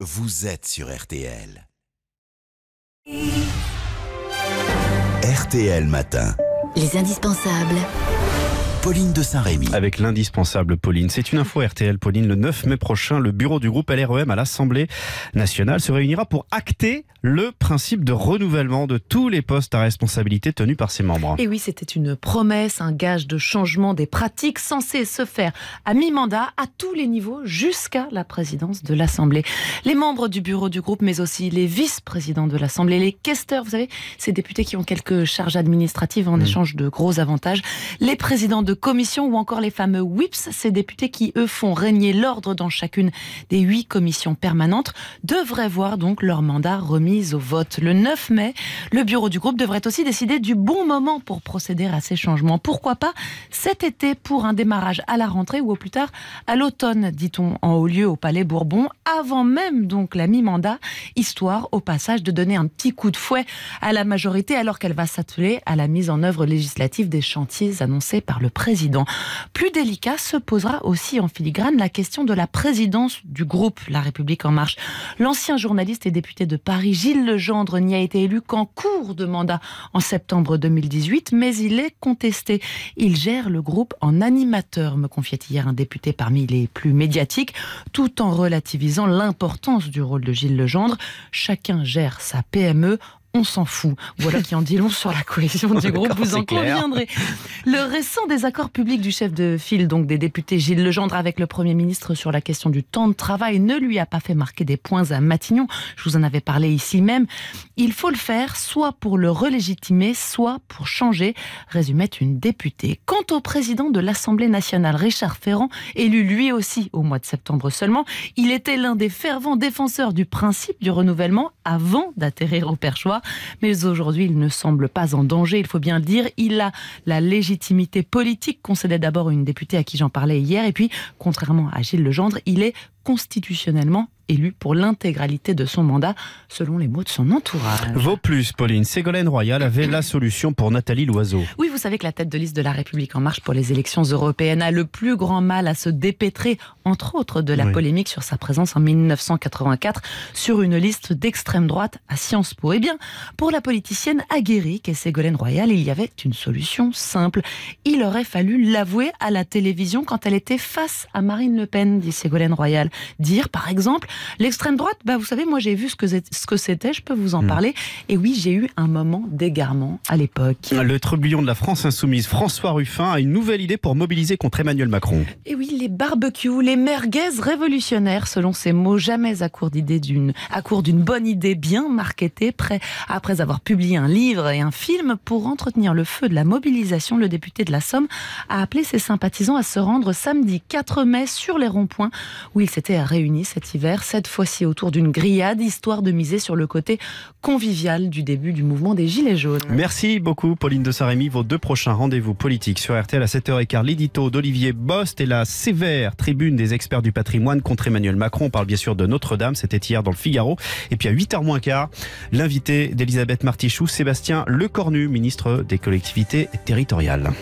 Vous êtes sur RTL. RTL Matin. Les indispensables. Pauline de Saint-Rémy. Avec l'indispensable Pauline. C'est une info RTL, Pauline. Le 9 mai prochain, le bureau du groupe LREM à l'Assemblée nationale se réunira pour acter le principe de renouvellement de tous les postes à responsabilité tenus par ses membres. Et oui, c'était une promesse, un gage de changement des pratiques censées se faire à mi-mandat, à tous les niveaux, jusqu'à la présidence de l'Assemblée. Les membres du bureau du groupe, mais aussi les vice-présidents de l'Assemblée, les questeurs, vous savez, ces députés qui ont quelques charges administratives en mm. échange de gros avantages, les présidents de de commissions ou encore les fameux WIPS, ces députés qui, eux, font régner l'ordre dans chacune des huit commissions permanentes, devraient voir donc leur mandat remis au vote. Le 9 mai, le bureau du groupe devrait aussi décider du bon moment pour procéder à ces changements. Pourquoi pas cet été pour un démarrage à la rentrée ou au plus tard à l'automne, dit-on en haut lieu au Palais Bourbon, avant même donc la mi-mandat, histoire au passage de donner un petit coup de fouet à la majorité alors qu'elle va s'atteler à la mise en œuvre législative des chantiers annoncés par le président. Plus délicat, se posera aussi en filigrane la question de la présidence du groupe La République En Marche. L'ancien journaliste et député de Paris, Gilles Legendre, n'y a été élu qu'en cours de mandat en septembre 2018, mais il est contesté. Il gère le groupe en animateur, me confiait hier un député parmi les plus médiatiques, tout en relativisant l'importance du rôle de Gilles Legendre. Chacun gère sa PME on s'en fout. Voilà qui en dit long sur la cohésion du groupe, vous en conviendrez. Le récent désaccord public du chef de file, donc des députés Gilles Legendre avec le Premier ministre sur la question du temps de travail, ne lui a pas fait marquer des points à Matignon. Je vous en avais parlé ici même. Il faut le faire soit pour le relégitimer, soit pour changer, résumait une députée. Quant au président de l'Assemblée nationale, Richard Ferrand, élu lui aussi au mois de septembre seulement, il était l'un des fervents défenseurs du principe du renouvellement avant d'atterrir au perchoir. Mais aujourd'hui, il ne semble pas en danger, il faut bien le dire. Il a la légitimité politique concédait d'abord une députée à qui j'en parlais hier. Et puis, contrairement à Gilles Legendre, il est constitutionnellement élu pour l'intégralité de son mandat, selon les mots de son entourage. Vaut plus, Pauline. Ségolène Royal avait la solution pour Nathalie Loiseau. Oui, vous savez que la tête de liste de La République En Marche pour les élections européennes a le plus grand mal à se dépêtrer, entre autres, de la polémique sur sa présence en 1984 sur une liste d'extrême droite à Sciences Po. Eh bien, pour la politicienne aguerrie qu'est Ségolène Royal, il y avait une solution simple. Il aurait fallu l'avouer à la télévision quand elle était face à Marine Le Pen, dit Ségolène Royal. Dire, par exemple, L'extrême droite, bah, vous savez, moi j'ai vu ce que c'était, je peux vous en hmm. parler. Et oui, j'ai eu un moment d'égarement à l'époque. Le trublion de la France insoumise, François Ruffin, a une nouvelle idée pour mobiliser contre Emmanuel Macron. Et oui, les barbecues, les merguez révolutionnaires, selon ces mots, jamais à court d'idées, d'une, à court d'une bonne idée bien marketée, prêt, après avoir publié un livre et un film pour entretenir le feu de la mobilisation, le député de la Somme a appelé ses sympathisants à se rendre samedi 4 mai sur les ronds-points où ils s'étaient réunis cet hiver cette fois-ci autour d'une grillade, histoire de miser sur le côté convivial du début du mouvement des Gilets jaunes. Merci beaucoup, Pauline de saint Vos deux prochains rendez-vous politiques sur RTL à 7h15. L'édito d'Olivier Bost et la sévère tribune des experts du patrimoine contre Emmanuel Macron. On parle bien sûr de Notre-Dame, c'était hier dans le Figaro. Et puis à 8h moins quart, l'invité d'Elisabeth Martichoux, Sébastien Lecornu, ministre des collectivités territoriales.